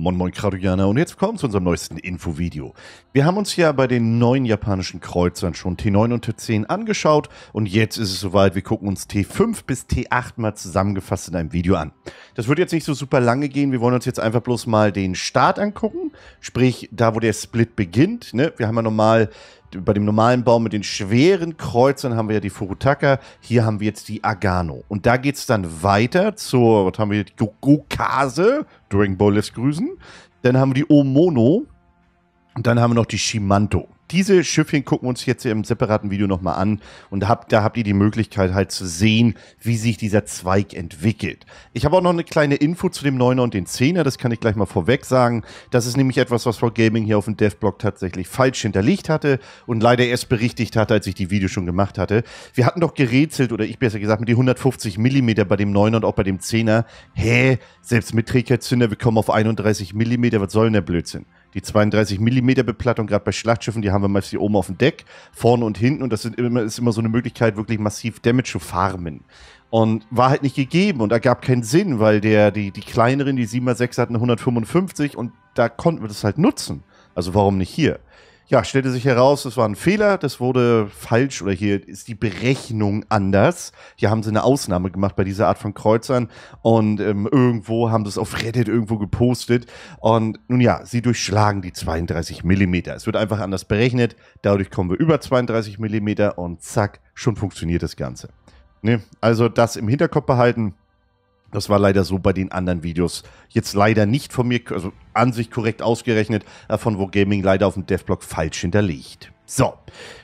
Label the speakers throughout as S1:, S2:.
S1: Moin Moin Kradujaner und jetzt willkommen zu unserem neuesten Infovideo. Wir haben uns ja bei den neuen japanischen Kreuzern schon T9 und T10 angeschaut und jetzt ist es soweit, wir gucken uns T5 bis T8 mal zusammengefasst in einem Video an. Das wird jetzt nicht so super lange gehen, wir wollen uns jetzt einfach bloß mal den Start angucken, sprich da, wo der Split beginnt. Ne? Wir haben ja normal bei dem normalen Baum mit den schweren Kreuzern haben wir ja die Furutaka, hier haben wir jetzt die Agano. Und da geht es dann weiter zur, was haben wir, die Gokase, Dragon Ball lässt grüßen. Dann haben wir die Omono und dann haben wir noch die Shimanto diese Schiffchen gucken wir uns jetzt im separaten Video nochmal an und hab, da habt ihr die Möglichkeit halt zu sehen, wie sich dieser Zweig entwickelt. Ich habe auch noch eine kleine Info zu dem 9er und den 10er, das kann ich gleich mal vorweg sagen. Das ist nämlich etwas, was Frau Gaming hier auf dem Dev-Blog tatsächlich falsch hinterlegt hatte und leider erst berichtigt hatte, als ich die Video schon gemacht hatte. Wir hatten doch gerätselt, oder ich besser gesagt, mit den 150 Millimeter bei dem 9er und auch bei dem 10er. Hä, selbst mit Trägerzünder, wir kommen auf 31 Millimeter. was soll denn der Blödsinn? die 32 mm Beplattung, gerade bei Schlachtschiffen, die haben wir meist hier oben auf dem Deck, vorne und hinten. Und das immer, ist immer so eine Möglichkeit, wirklich massiv Damage zu farmen. Und war halt nicht gegeben und da ergab keinen Sinn, weil der, die, die kleineren, die 7x6 hatten 155 und da konnten wir das halt nutzen. Also warum nicht hier? Ja, stellte sich heraus, das war ein Fehler, das wurde falsch oder hier ist die Berechnung anders. Hier haben sie eine Ausnahme gemacht bei dieser Art von Kreuzern und ähm, irgendwo haben sie es auf Reddit irgendwo gepostet. Und nun ja, sie durchschlagen die 32 mm. Es wird einfach anders berechnet, dadurch kommen wir über 32 mm und zack, schon funktioniert das Ganze. Ne? Also das im Hinterkopf behalten. Das war leider so bei den anderen Videos. Jetzt leider nicht von mir, also an sich korrekt ausgerechnet, äh, von wo Gaming leider auf dem Devblog falsch hinterlegt. So,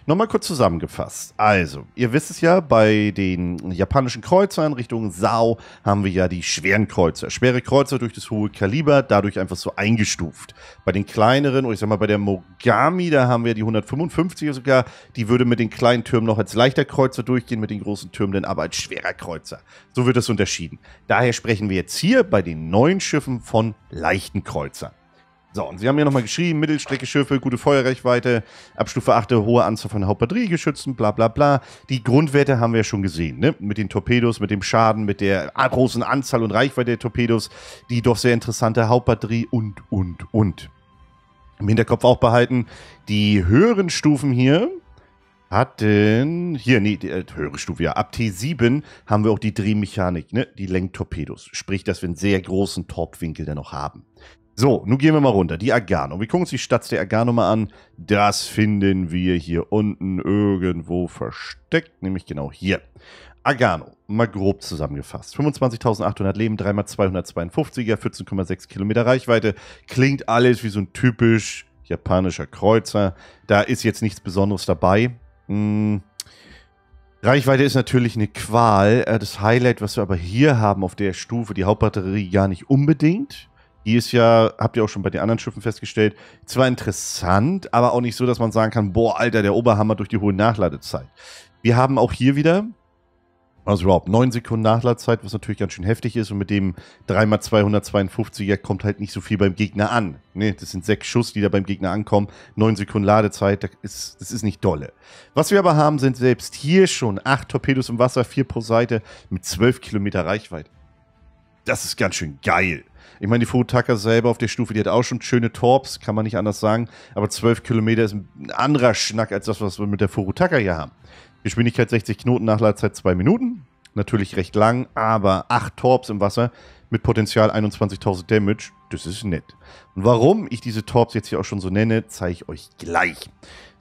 S1: nochmal kurz zusammengefasst. Also, ihr wisst es ja, bei den japanischen Kreuzern Richtung Sao haben wir ja die schweren Kreuzer. Schwere Kreuzer durch das hohe Kaliber, dadurch einfach so eingestuft. Bei den kleineren, oder ich sag mal bei der Mogami, da haben wir die 155 sogar, die würde mit den kleinen Türmen noch als leichter Kreuzer durchgehen, mit den großen Türmen dann aber als schwerer Kreuzer. So wird das unterschieden. Daher sprechen wir jetzt hier bei den neuen Schiffen von leichten Kreuzern. So, und Sie haben ja nochmal geschrieben, Mittelstrecke Schiffe, gute Feuerreichweite, Abstufe 8, hohe Anzahl von Hauptbatteriegeschützen, bla bla bla. Die Grundwerte haben wir schon gesehen, ne? Mit den Torpedos, mit dem Schaden, mit der großen Anzahl und Reichweite der Torpedos, die doch sehr interessante Hauptbatterie und, und, und. Im Hinterkopf auch behalten, die höheren Stufen hier, hatten, hier, nee, die, äh, höhere Stufe, ja, ab T7 haben wir auch die Drehmechanik, ne, die Lenktorpedos. Sprich, dass wir einen sehr großen Torpwinkel dann noch haben. So, nun gehen wir mal runter. Die Agano. Wir gucken uns die Stadt der Agano mal an. Das finden wir hier unten irgendwo versteckt, nämlich genau hier. Agano, mal grob zusammengefasst. 25.800 Leben, 3x252er, 14,6 Kilometer Reichweite. Klingt alles wie so ein typisch japanischer Kreuzer. Da ist jetzt nichts Besonderes dabei. Hm. Reichweite ist natürlich eine Qual. Äh, das Highlight, was wir aber hier haben auf der Stufe, die Hauptbatterie, gar nicht unbedingt die ist ja, habt ihr auch schon bei den anderen Schiffen festgestellt, zwar interessant, aber auch nicht so, dass man sagen kann, boah, Alter, der Oberhammer durch die hohe Nachladezeit. Wir haben auch hier wieder, also überhaupt, 9 Sekunden Nachladezeit, was natürlich ganz schön heftig ist und mit dem 3x252er kommt halt nicht so viel beim Gegner an. Ne, das sind sechs Schuss, die da beim Gegner ankommen, 9 Sekunden Ladezeit, das ist, das ist nicht dolle. Was wir aber haben, sind selbst hier schon 8 Torpedos im Wasser, 4 pro Seite mit 12 Kilometer Reichweite. Das ist ganz schön geil. Ich meine, die Furutaka selber auf der Stufe, die hat auch schon schöne Torps, kann man nicht anders sagen. Aber 12 Kilometer ist ein anderer Schnack als das, was wir mit der Furutaka hier haben. Geschwindigkeit 60 Knoten, Nachladzeit 2 Minuten. Natürlich recht lang, aber 8 Torps im Wasser mit Potenzial 21.000 Damage, das ist nett. Und warum ich diese Torps jetzt hier auch schon so nenne, zeige ich euch gleich.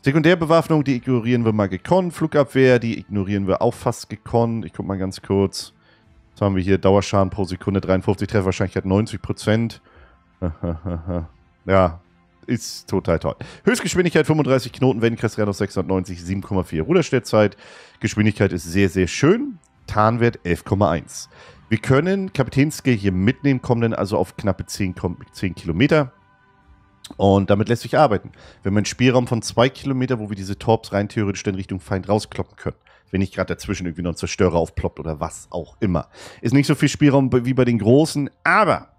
S1: Sekundärbewaffnung, die ignorieren wir mal gekonnt. Flugabwehr, die ignorieren wir auch fast gekonnt. Ich guck mal ganz kurz. Jetzt haben wir hier Dauerschaden pro Sekunde 53, Trefferwahrscheinlichkeit 90 Prozent. Ja, ist total toll. Höchstgeschwindigkeit 35 Knoten, Wendenkreis 690, 7,4. Ruderstellzeit. Geschwindigkeit ist sehr, sehr schön. Tarnwert 11,1. Wir können Kapitänskill hier mitnehmen, kommen dann also auf knappe 10, 10 Kilometer. Und damit lässt sich arbeiten. Wir haben einen Spielraum von 2 Kilometer, wo wir diese Torps rein theoretisch in Richtung Feind rauskloppen können wenn nicht gerade dazwischen irgendwie noch ein Zerstörer aufploppt oder was auch immer. Ist nicht so viel Spielraum wie bei den Großen, aber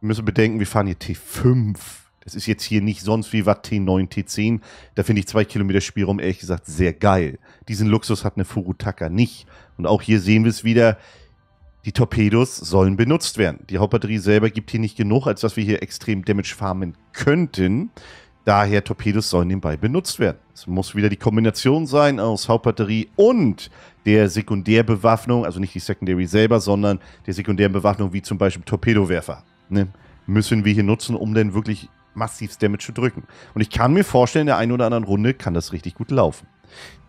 S1: wir müssen bedenken, wir fahren hier T5. Das ist jetzt hier nicht sonst wie was T9, T10. Da finde ich zwei Kilometer Spielraum ehrlich gesagt sehr geil. Diesen Luxus hat eine Furutaka nicht. Und auch hier sehen wir es wieder. Die Torpedos sollen benutzt werden. Die Hauptbatterie selber gibt hier nicht genug, als dass wir hier extrem Damage farmen könnten. Daher Torpedos sollen nebenbei benutzt werden. Es muss wieder die Kombination sein aus Hauptbatterie und der Sekundärbewaffnung, also nicht die Secondary selber, sondern der sekundären Bewaffnung wie zum Beispiel Torpedowerfer. Ne? Müssen wir hier nutzen, um dann wirklich massiv Damage zu drücken. Und ich kann mir vorstellen, in der einen oder anderen Runde kann das richtig gut laufen.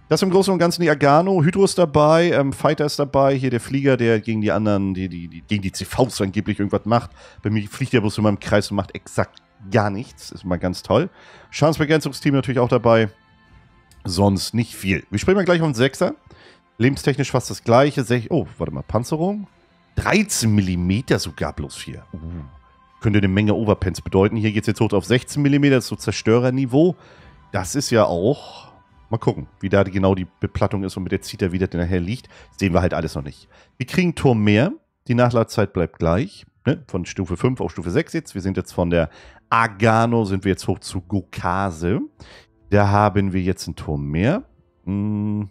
S1: Das im Großen und Ganzen die Agano, Hydro ist dabei, ähm, Fighter ist dabei, hier der Flieger, der gegen die anderen, die, die, die gegen die CVs angeblich irgendwas macht. Bei mir fliegt der bloß in meinem Kreis und macht exakt gar nichts. Ist mal ganz toll. Schadensbegrenzungsteam natürlich auch dabei. Sonst nicht viel. Wir springen mal gleich auf den Sechser. Lebenstechnisch fast das gleiche. Sech oh, warte mal, Panzerung. 13 mm sogar bloß 4. Uh. Könnte eine Menge Overpants bedeuten. Hier geht es jetzt hoch auf 16 mm, Das ist so Zerstörerniveau. Das ist ja auch... Mal gucken, wie da genau die Beplattung ist und mit der Zieter wieder das nachher liegt. Sehen wir halt alles noch nicht. Wir kriegen Turm mehr. Die Nachladzeit bleibt gleich. Ne? Von Stufe 5 auf Stufe 6 jetzt. Wir sind jetzt von der Agano sind wir jetzt hoch zu Gokase. Da haben wir jetzt einen Turm mehr. Hm.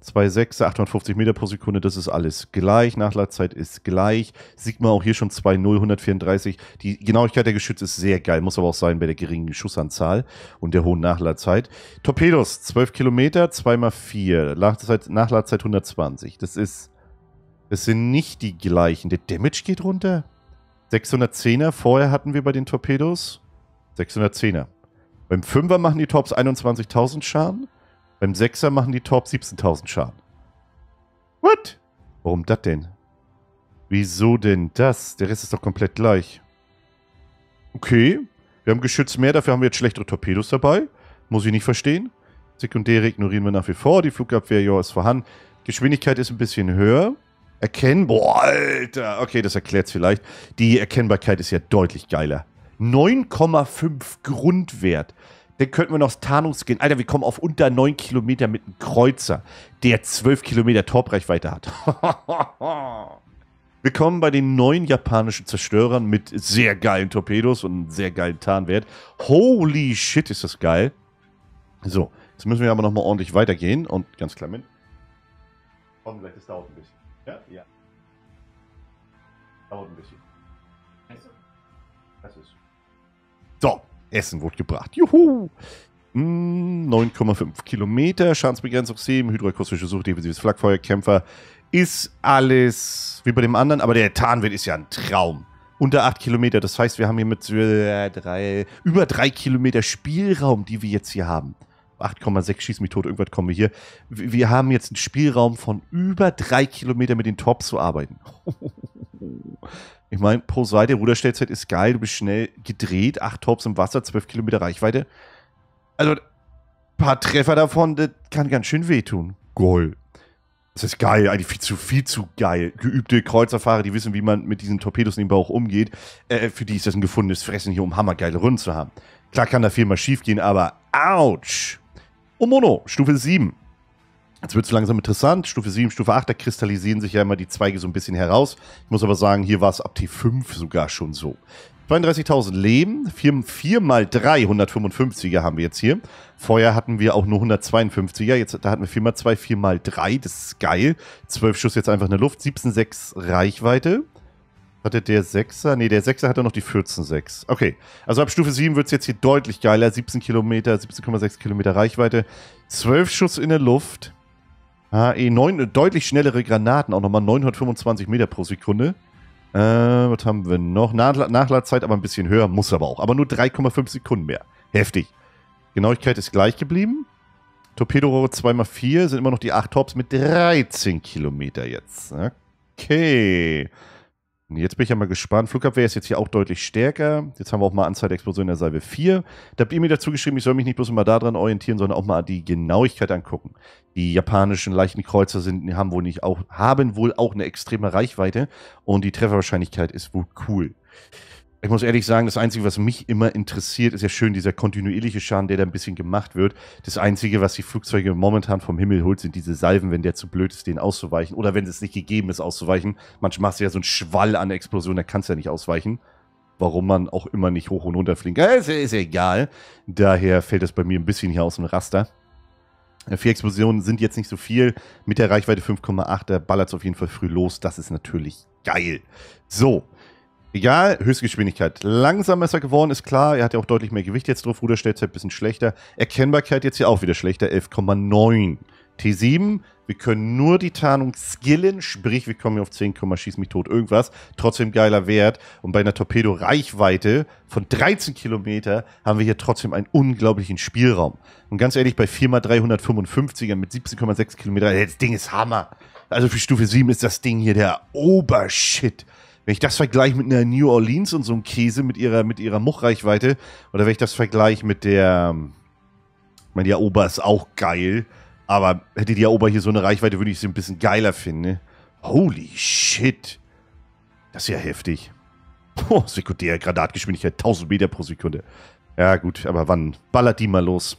S1: 2 850 Meter pro Sekunde, das ist alles gleich. Nachladzeit ist gleich. Sigma auch hier schon 2,0, 134. Die Genauigkeit der Geschütze ist sehr geil, muss aber auch sein bei der geringen Schussanzahl und der hohen Nachladzeit. Torpedos, 12 Kilometer, 2x4. Nachladzeit, Nachladzeit 120. Das ist. Das sind nicht die gleichen. Der Damage geht runter. 610er, vorher hatten wir bei den Torpedos 610er. Beim 5er machen die Tops 21.000 Schaden, beim 6er machen die Tops 17.000 Schaden. What? Warum das denn? Wieso denn das? Der Rest ist doch komplett gleich. Okay, wir haben geschützt mehr, dafür haben wir jetzt schlechtere Torpedos dabei. Muss ich nicht verstehen. Sekundäre ignorieren wir nach wie vor. Die Flugabwehr, ja, ist vorhanden. Geschwindigkeit ist ein bisschen höher erkennen. Boah, Alter. Okay, das erklärt es vielleicht. Die Erkennbarkeit ist ja deutlich geiler. 9,5 Grundwert. Dann könnten wir noch das Tarnungsgehen. Alter, wir kommen auf unter 9 Kilometer mit einem Kreuzer, der 12 Kilometer Torbrechweite hat. wir kommen bei den neuen japanischen Zerstörern mit sehr geilen Torpedos und einem sehr geilen Tarnwert. Holy shit, ist das geil. So, jetzt müssen wir aber nochmal ordentlich weitergehen und ganz klar mit. Komm, vielleicht, das dauert ein bisschen. Ja? Ja. Dauert ein bisschen. Essen? Das ist. So, Essen wurde gebracht. Juhu! 9,5 mm, Kilometer, Schadensbegrenzung Schadensbegrenzungssystem, hydroakustische Suche, defensives Flakfeuerkämpfer. Ist alles wie bei dem anderen, aber der Tarnwind ist ja ein Traum. Unter 8 Kilometer, das heißt, wir haben hier mit äh, drei, über 3 Kilometer Spielraum, die wir jetzt hier haben. 8,6 schieß mich tot, irgendwas kommen wir hier. Wir haben jetzt einen Spielraum von über drei Kilometer mit den Tops zu arbeiten. ich meine, pro Seite Ruderstellzeit ist geil, du bist schnell gedreht, acht Tops im Wasser, zwölf Kilometer Reichweite. Also, ein paar Treffer davon, das kann ganz schön wehtun. Goal. Das ist geil, eigentlich viel zu, viel zu geil. Geübte Kreuzerfahrer, die wissen, wie man mit diesen Torpedos in den Bauch umgeht, äh, für die ist das ein gefundenes Fressen, hier um hammergeile Runden zu haben. Klar kann da viel mal schief gehen, aber ouch! Mono, Stufe 7. Jetzt wird es langsam interessant. Stufe 7, Stufe 8, da kristallisieren sich ja immer die Zweige so ein bisschen heraus. Ich muss aber sagen, hier war es ab T5 sogar schon so. 32.000 Leben, 4, 4 mal 3, 155er haben wir jetzt hier. Vorher hatten wir auch nur 152er, jetzt, da hatten wir 4 mal 2, 4 mal 3, das ist geil. 12 Schuss jetzt einfach in der Luft, 17,6 Reichweite. Hatte der 6er? Ne, der 6er hatte noch die 14,6. Okay. Also ab Stufe 7 wird es jetzt hier deutlich geiler. 17 Kilometer, 17,6 Kilometer Reichweite. 12 Schuss in der Luft. HE 9, äh, deutlich schnellere Granaten, auch nochmal 925 Meter pro Sekunde. Äh, was haben wir noch? Nachla Nachladzeit aber ein bisschen höher, muss aber auch. Aber nur 3,5 Sekunden mehr. Heftig. Genauigkeit ist gleich geblieben. Torpedorohre 2x4 sind immer noch die 8 Tops mit 13 Kilometer jetzt. Okay. Jetzt bin ich ja mal gespannt. Flugabwehr ist jetzt hier auch deutlich stärker. Jetzt haben wir auch mal Anzeitexplosion in der Salve 4. Da habt ihr mir dazu geschrieben, ich soll mich nicht bloß immer daran orientieren, sondern auch mal die Genauigkeit angucken. Die japanischen Leichenkreuzer sind, haben, wohl nicht auch, haben wohl auch eine extreme Reichweite und die Trefferwahrscheinlichkeit ist wohl cool. Ich muss ehrlich sagen, das Einzige, was mich immer interessiert, ist ja schön dieser kontinuierliche Schaden, der da ein bisschen gemacht wird. Das Einzige, was die Flugzeuge momentan vom Himmel holt, sind diese Salven, wenn der zu blöd ist, denen auszuweichen. Oder wenn es nicht gegeben ist, auszuweichen. Manchmal hast du ja so einen Schwall an Explosionen, da kannst du ja nicht ausweichen. Warum man auch immer nicht hoch und runter fliegt, ist, ist ja egal. Daher fällt das bei mir ein bisschen hier aus dem Raster. Äh, vier Explosionen sind jetzt nicht so viel. Mit der Reichweite 5,8, da ballert es auf jeden Fall früh los. Das ist natürlich geil. So, Egal, Höchstgeschwindigkeit. Langsam ist er geworden, ist klar. Er hat ja auch deutlich mehr Gewicht jetzt drauf. Ruderstellzeit ein bisschen schlechter. Erkennbarkeit jetzt hier auch wieder schlechter. 11,9. T7, wir können nur die Tarnung skillen, sprich, wir kommen hier auf 10, schieß mich tot, irgendwas. Trotzdem geiler Wert. Und bei einer Torpedo-Reichweite von 13 Kilometer haben wir hier trotzdem einen unglaublichen Spielraum. Und ganz ehrlich, bei 4x355er mit 17,6 Kilometer, das Ding ist Hammer. Also für Stufe 7 ist das Ding hier der Obershit wenn ich das vergleiche mit einer New Orleans und so einem Käse mit ihrer, mit ihrer Muchreichweite, oder wenn ich das vergleiche mit der, ähm, ich meine, die Aoba ist auch geil, aber hätte die Aoba hier so eine Reichweite, würde ich sie ein bisschen geiler finden. Ne? Holy shit. Das ist ja heftig. Oh, sekundär Granatgeschwindigkeit 1000 Meter pro Sekunde. Ja, gut, aber wann? Ballert die mal los.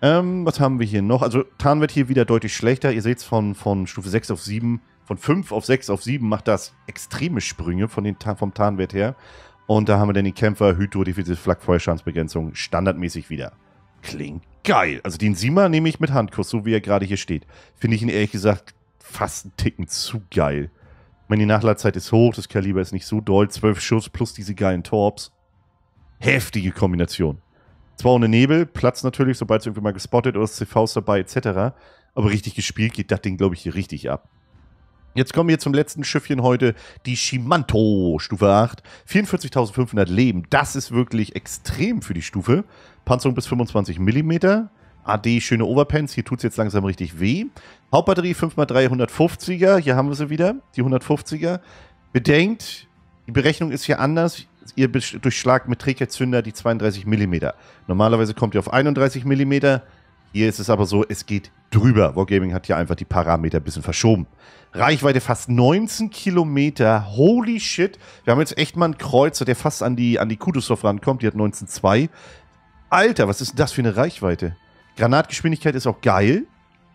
S1: Ähm, was haben wir hier noch? Also, Tarn wird hier wieder deutlich schlechter. Ihr seht es von, von Stufe 6 auf 7 von 5 auf 6 auf 7 macht das extreme Sprünge von den, vom Tarnwert her. Und da haben wir dann den Kämpfer, Hydro, Defizit, Flak, Feuerschadensbegrenzung standardmäßig wieder. Klingt geil. Also den Sima nehme ich mit Handkuss, so wie er gerade hier steht. Finde ich ihn ehrlich gesagt fast einen Ticken zu geil. Ich meine, die Nachladzeit ist hoch, das Kaliber ist nicht so doll. 12 Schuss plus diese geilen Torps. Heftige Kombination. Zwar ohne Nebel, Platz natürlich, sobald es irgendwie mal gespottet oder CVs dabei etc. Aber richtig gespielt geht das Ding, glaube ich, hier richtig ab. Jetzt kommen wir zum letzten Schiffchen heute, die Shimanto, Stufe 8. 44.500 Leben, das ist wirklich extrem für die Stufe. Panzerung bis 25 mm. AD, schöne Overpants, hier tut es jetzt langsam richtig weh. Hauptbatterie 5x3 150er, hier haben wir sie wieder, die 150er. Bedenkt, die Berechnung ist hier anders. Ihr durchschlagt mit Trägerzünder die 32 mm. Normalerweise kommt ihr auf 31 mm hier ist es aber so, es geht drüber. Wargaming hat hier einfach die Parameter ein bisschen verschoben. Reichweite fast 19 Kilometer. Holy shit. Wir haben jetzt echt mal einen Kreuzer, der fast an die, an die Kutuzov rankommt. Die hat 19,2. Alter, was ist denn das für eine Reichweite? Granatgeschwindigkeit ist auch geil.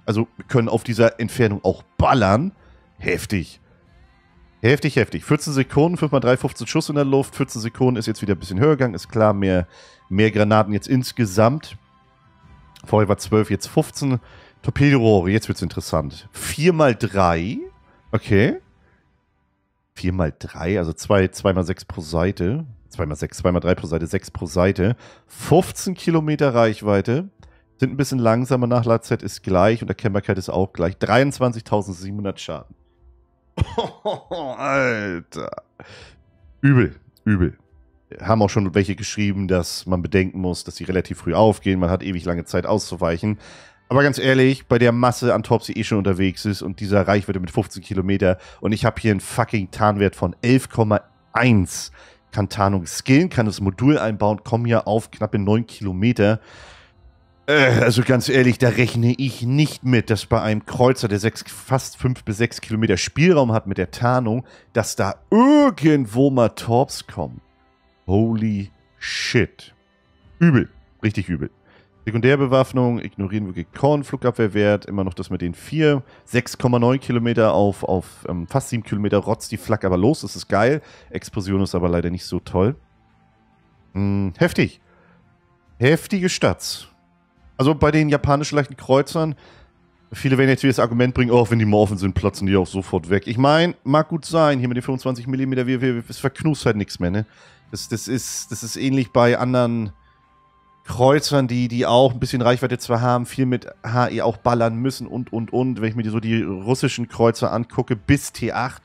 S1: Also wir können auf dieser Entfernung auch ballern. Heftig. Heftig, heftig. 14 Sekunden, 5x3, 15 Schuss in der Luft. 14 Sekunden ist jetzt wieder ein bisschen höher gegangen. Ist klar, mehr, mehr Granaten jetzt insgesamt. Vorher war 12, jetzt 15. Torpedorohre, jetzt wird es interessant. 4 mal 3. Okay. 4 mal 3, also 2, 2 mal 6 pro Seite. 2 mal 6, 2 mal 3 pro Seite, 6 pro Seite. 15 Kilometer Reichweite. Sind ein bisschen langsamer, Nachladzeit ist gleich und Erkennbarkeit ist auch gleich. 23.700 Schaden. Alter. Übel, übel haben auch schon welche geschrieben, dass man bedenken muss, dass sie relativ früh aufgehen, man hat ewig lange Zeit auszuweichen. Aber ganz ehrlich, bei der Masse an Tops, die eh schon unterwegs ist und dieser Reichweite mit 15 Kilometer und ich habe hier einen fucking Tarnwert von 11,1, kann Tarnung skillen, kann das Modul einbauen, kommen ja auf knappe 9 Kilometer. Äh, also ganz ehrlich, da rechne ich nicht mit, dass bei einem Kreuzer, der sechs, fast 5 bis 6 Kilometer Spielraum hat mit der Tarnung, dass da irgendwo mal Torps kommt. Holy shit. Übel. Richtig übel. Sekundärbewaffnung, ignorieren wir Flugabwehrwert, immer noch das mit den 4. 6,9 Kilometer auf, auf ähm, fast 7 Kilometer rotzt die Flak aber los, das ist geil. Explosion ist aber leider nicht so toll. Hm, heftig. Heftige Stats. Also bei den japanischen leichten Kreuzern, viele werden jetzt wieder das Argument bringen, oh, wenn die Morphen sind, platzen die auch sofort weg. Ich meine, mag gut sein, hier mit den 25 mm, es verknust halt nichts mehr, ne? Das, das, ist, das ist ähnlich bei anderen Kreuzern, die, die auch ein bisschen Reichweite zwar haben, viel mit HE auch ballern müssen und, und, und. Wenn ich mir so die russischen Kreuzer angucke, bis T8,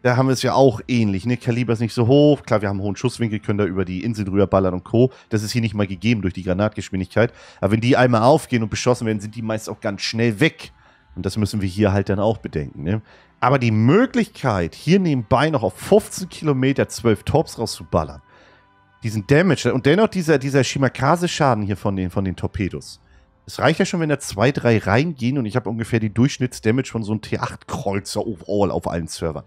S1: da haben wir es ja auch ähnlich. Ne? Kaliber ist nicht so hoch. Klar, wir haben einen hohen Schusswinkel, können da über die Insel drüber ballern und Co. Das ist hier nicht mal gegeben durch die Granatgeschwindigkeit. Aber wenn die einmal aufgehen und beschossen werden, sind die meist auch ganz schnell weg. Und das müssen wir hier halt dann auch bedenken. Ne? Aber die Möglichkeit, hier nebenbei noch auf 15 Kilometer 12 Tops rauszuballern, diesen Damage und dennoch dieser, dieser Shimakase-Schaden hier von den, von den Torpedos. Es reicht ja schon, wenn da zwei, drei reingehen und ich habe ungefähr die Durchschnittsdamage von so einem T8-Kreuzer overall auf allen Servern.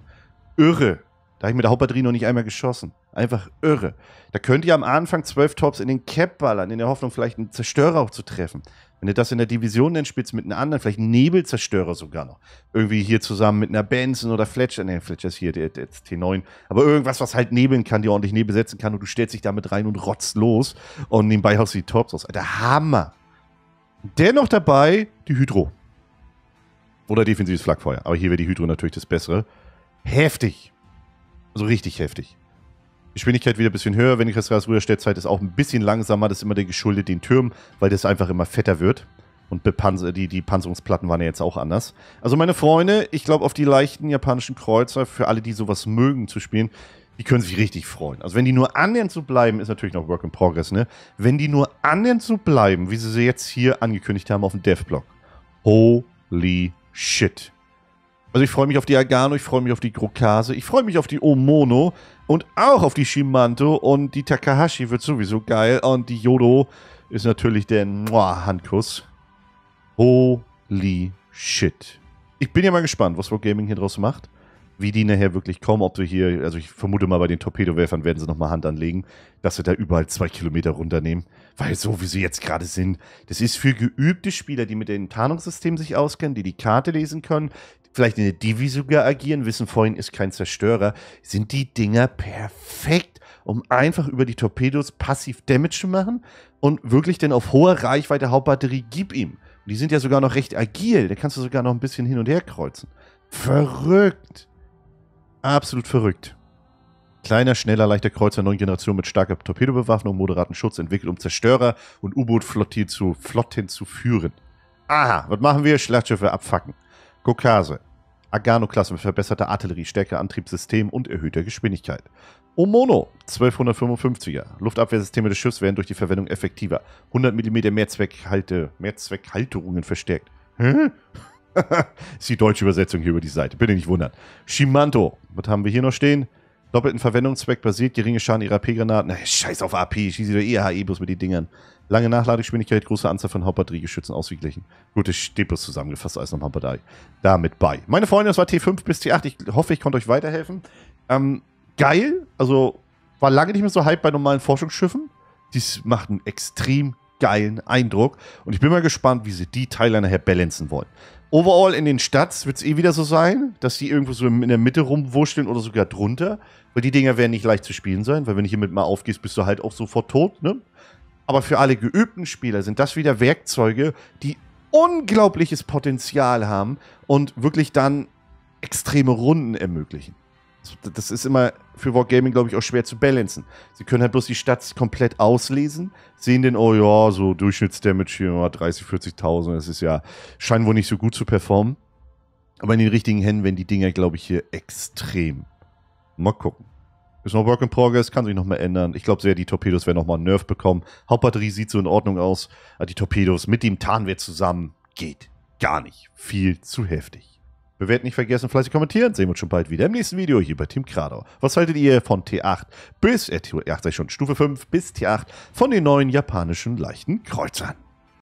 S1: Irre. Da habe ich mit der Hauptbatterie noch nicht einmal geschossen. Einfach irre. Da könnt ihr am Anfang zwölf Tops in den Cap ballern, in der Hoffnung, vielleicht einen Zerstörer auch zu treffen. Wenn du das in der Division dann spielst mit einem anderen, vielleicht Nebelzerstörer sogar noch. Irgendwie hier zusammen mit einer Benson oder Fletcher. Nee, Fletcher ist hier der, der T9. Aber irgendwas, was halt nebeln kann, die ordentlich Nebel setzen kann und du stellst dich damit rein und rotzt los. Und nebenbei haust du die Tops aus. Alter, Hammer. Dennoch dabei die Hydro. Oder defensives Flakfeuer. Aber hier wäre die Hydro natürlich das Bessere. Heftig. Also richtig heftig. Geschwindigkeit wieder ein bisschen höher, wenn ich das Gas rüberstelle. Zeit ist auch ein bisschen langsamer. Das ist immer der geschuldet den Türmen, weil das einfach immer fetter wird. Und die, die Panzerungsplatten waren ja jetzt auch anders. Also meine Freunde, ich glaube auf die leichten japanischen Kreuzer, für alle, die sowas mögen zu spielen, die können sich richtig freuen. Also wenn die nur annähernd so bleiben, ist natürlich noch Work in Progress, ne? Wenn die nur annähernd so bleiben, wie sie sie jetzt hier angekündigt haben auf dem Dev-Blog. Holy shit. Also ich freue mich auf die Agano, ich freue mich auf die Grokase, ich freue mich auf die Omono und auch auf die Shimanto und die Takahashi wird sowieso geil und die Yodo ist natürlich der Mua Handkuss. Holy shit. Ich bin ja mal gespannt, was Rogue Gaming hier draus macht. Wie die nachher wirklich kommen, ob wir hier, also ich vermute mal, bei den Torpedowerfern werden sie nochmal Hand anlegen, dass sie da überall zwei Kilometer runternehmen. Weil so wie sie jetzt gerade sind, das ist für geübte Spieler, die mit dem Tarnungssystem sich auskennen, die die Karte lesen können, vielleicht in der Divi sogar agieren, wissen vorhin ist kein Zerstörer, sind die Dinger perfekt, um einfach über die Torpedos passiv Damage zu machen und wirklich denn auf hoher Reichweite Hauptbatterie gib ihm. Und die sind ja sogar noch recht agil, da kannst du sogar noch ein bisschen hin und her kreuzen. Verrückt. Absolut verrückt. Kleiner, schneller, leichter Kreuzer neuen Generation mit starker Torpedobewaffnung, moderaten Schutz, entwickelt um Zerstörer und U-Boot-Flottille zu Flotten zu führen. Aha, was machen wir? Schlachtschiffe abfacken. Gokase. Agano-Klasse mit verbesserter Artillerie, Artilleriestärke, Antriebssystem und erhöhter Geschwindigkeit. Omono, 1255er. Luftabwehrsysteme des Schiffs werden durch die Verwendung effektiver. 100 mm Mehrzweckhalte, Mehrzweckhalterungen verstärkt. Hä? ist die deutsche Übersetzung hier über die Seite. Bitte nicht wundern. Shimanto, was haben wir hier noch stehen? doppelten Verwendungszweck basiert, geringe Schaden ihrer AP-Granaten. Na, scheiß auf AP, ich schieße doch eh HE bus mit den Dingern. Lange Nachladegeschwindigkeit, große Anzahl von Hauptbatteriegeschützen ausgeglichen. Gut, das steht bloß zusammengefasst als nochmal bei damit bei. Meine Freunde, das war T5 bis T8. Ich hoffe, ich konnte euch weiterhelfen. Ähm, geil, also war lange nicht mehr so hype bei normalen Forschungsschiffen. Dies macht einen extrem geilen Eindruck. Und ich bin mal gespannt, wie sie die Teile nachher balancen wollen. Overall in den Stats wird es eh wieder so sein, dass die irgendwo so in der Mitte rumwurschteln oder sogar drunter. Weil die Dinger werden nicht leicht zu spielen sein, weil wenn du hiermit mal aufgehst, bist du halt auch sofort tot, ne? Aber für alle geübten Spieler sind das wieder Werkzeuge, die unglaubliches Potenzial haben und wirklich dann extreme Runden ermöglichen. Das ist immer für Wargaming, glaube ich, auch schwer zu balancen. Sie können halt bloß die Stats komplett auslesen, sehen den, oh ja, so Durchschnittsdamage hier, 30, 40.000, das ist ja, scheinen wohl nicht so gut zu performen. Aber in den richtigen Händen werden die Dinger, glaube ich, hier extrem. Mal gucken. Ist noch Work in Progress, kann sich noch mal ändern. Ich glaube sehr, die Torpedos werden noch mal einen Nerf bekommen. Hauptbatterie sieht so in Ordnung aus. Die Torpedos mit dem Tarnwert zusammen geht gar nicht. Viel zu heftig. Wir werden nicht vergessen, fleißig kommentieren. Sehen wir uns schon bald wieder im nächsten Video hier bei Team Krado. Was haltet ihr von T8 bis, äh, T8 sei schon, Stufe 5 bis T8 von den neuen japanischen leichten Kreuzern?